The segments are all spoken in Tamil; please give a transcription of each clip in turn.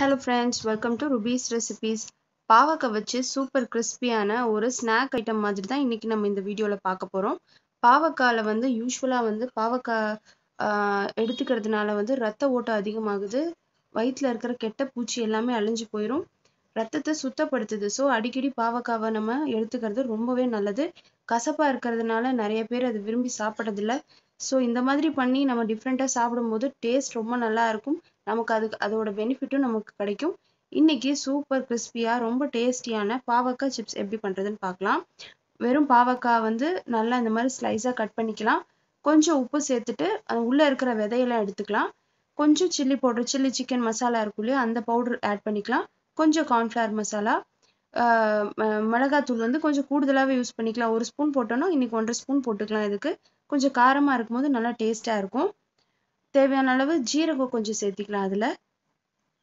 hello friends welcome to Ruby's recipes பாவக்காய் வச்சு சூப்பர் கிறிஸ்பியான ஒரு ஸ்நாக் ஐட்டம் மாதிரி தான் இன்றைக்கி நம்ம இந்த வீடியோவில் பார்க்க போகிறோம் பாவக்காயில் வந்து யூஸ்வலாக வந்து பாவக்காய் எடுத்துக்கிறதுனால வந்து ரத்த ஓட்டம் அதிகமாகுது வயிற்றில் இருக்கிற கெட்ட பூச்சி எல்லாமே அழிஞ்சு போயிடும் ரத்தத்தை சுத்தப்படுத்துது ஸோ அடிக்கடி பாவக்காவை நம்ம எடுத்துக்கிறது ரொம்பவே நல்லது கசப்பாக இருக்கிறதுனால நிறைய பேர் அதை விரும்பி சாப்பிட்றதில்ல ஸோ இந்த மாதிரி பண்ணி நம்ம டிஃப்ரெண்ட்டாக சாப்பிடும்போது டேஸ்ட் ரொம்ப நல்லா இருக்கும் நமக்கு அதுக்கு அதோட பெனிஃபிட்டும் நமக்கு கிடைக்கும் இன்னைக்கு சூப்பர் கிறிஸ்பியா ரொம்ப டேஸ்டியான பாவக்காய் சிப்ஸ் எப்படி பண்ணுறதுன்னு பார்க்கலாம் வெறும் பாவக்காய் வந்து நல்லா இந்த மாதிரி ஸ்லைஸாக கட் பண்ணிக்கலாம் கொஞ்சம் உப்பு சேர்த்துட்டு அது உள்ளே இருக்கிற விதையெல்லாம் எடுத்துக்கலாம் கொஞ்சம் chilli powder chilli chicken masala இருக்கும் இல்லையா அந்த பவுடர் ஆட் பண்ணிக்கலாம் கொஞ்சம் கார்ன்ஃப்ளவர் மசாலா மிளகாத்தூள் வந்து கொஞ்சம் கூடுதலாகவே யூஸ் பண்ணிக்கலாம் ஒரு ஸ்பூன் போட்டோன்னா இன்றைக்கி ஒன்றரை ஸ்பூன் போட்டுக்கலாம் இதுக்கு கொஞ்சம் காரமாக இருக்கும்போது நல்லா டேஸ்ட்டாக இருக்கும் தேவையான அளவு ஜீரகம் கொஞ்சம் சேர்த்திக்கலாம் அதில்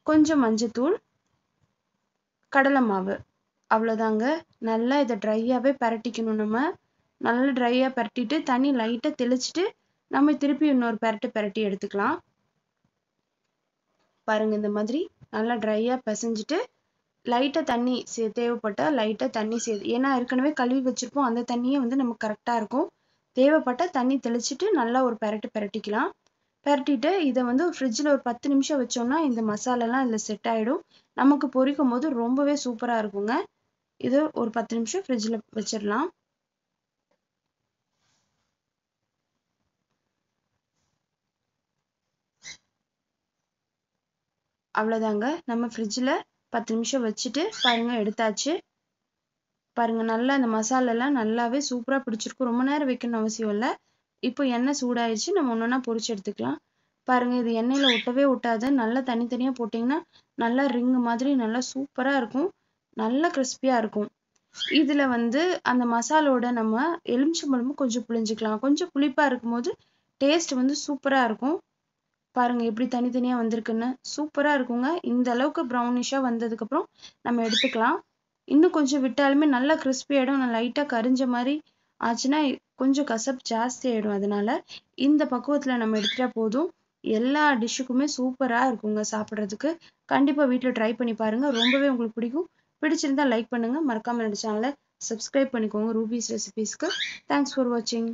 கொஞ்சம் மஞ்சத்தூள் கடலை மாவு அவ்வளோதாங்க நல்லா இதை ட்ரையாகவே பரட்டிக்கணும் நம்ம நல்லா ட்ரையாக பரட்டிட்டு தண்ணி லைட்டாக தெளிச்சிட்டு நம்ம திருப்பி இன்னொரு பரட்டு பரட்டி எடுத்துக்கலாம் பாருங்க இந்த மாதிரி நல்லா ட்ரையாக பிசைஞ்சிட்டு லைட்டாக தண்ணி சே தேவைப்பட்டால் லைட்டாக தண்ணி சே ஏன்னா ஏற்கனவே கழுவி வச்சுருப்போம் அந்த தண்ணியே வந்து நமக்கு கரெக்டாக இருக்கும் தேவைப்பட்டால் தண்ணி தெளிச்சிட்டு நல்லா ஒரு பரட்டு பரட்டிக்கலாம் பெரட்டிட்டு இதை வந்து ஃப்ரிட்ஜில் ஒரு பத்து நிமிஷம் வச்சோம்னா இந்த மசாலாலாம் இதில் செட் ஆகிடும் நமக்கு பொரிக்கும் போது ரொம்பவே சூப்பராக இருக்குங்க இது ஒரு பத்து நிமிஷம் ஃப்ரிட்ஜில் வச்சிடலாம் அவ்வளோதாங்க நம்ம ஃப்ரிட்ஜில் பத்து நிமிஷம் வச்சுட்டு பாருங்கள் எடுத்தாச்சு பாருங்கள் நல்லா அந்த மசாலெல்லாம் நல்லாவே சூப்பராக பிடிச்சிருக்கும் ரொம்ப நேரம் வைக்கணும்னு அவசியம் இல்லை இப்போ எண்ணெய் சூடாயிடுச்சு நம்ம ஒன்றா பொறிச்சு எடுத்துக்கலாம் பாருங்க இது எண்ணெயில் ஒட்டவே ஒட்டாது நல்லா தனித்தனியாக போட்டிங்கன்னா நல்லா ரிங் மாதிரி நல்லா சூப்பராக இருக்கும் நல்லா கிறிஸ்பியாக இருக்கும் இதில் வந்து அந்த மசாலோட நம்ம எலுமிச்சம்பழமும் கொஞ்சம் புளிஞ்சிக்கலாம் கொஞ்சம் புளிப்பாக இருக்கும்போது டேஸ்ட் வந்து சூப்பராக இருக்கும் பாருங்க எப்படி தனித்தனியாக வந்திருக்குன்னு சூப்பராக இருக்குங்க இந்த அளவுக்கு ப்ரௌனிஷாக வந்ததுக்கப்புறம் நம்ம எடுத்துக்கலாம் இன்னும் கொஞ்சம் விட்டாலுமே நல்லா கிறிஸ்பி ஆகிடும் நான் லைட்டாக கரிஞ்ச மாதிரி ஆச்சுன்னா கொஞ்சம் கசப்பு ஜாஸ்தி ஆயிடும் அதனால இந்த பக்குவத்துல நம்ம எடுத்துட்டா போதும் எல்லா டிஷ்ஷுக்குமே சூப்பரா இருக்குங்க சாப்பிட்றதுக்கு கண்டிப்பா வீட்டுல ட்ரை பண்ணி பாருங்க ரொம்பவே உங்களுக்கு பிடிக்கும் பிடிச்சிருந்தா லைக் பண்ணுங்க மறக்காம என்னோட சேனல சப்ஸ்கிரைப் பண்ணிக்கோங்க ரூபிஸ் ரெசிபிஸ்க்கு தேங்க்ஸ் ஃபார் வாட்சிங்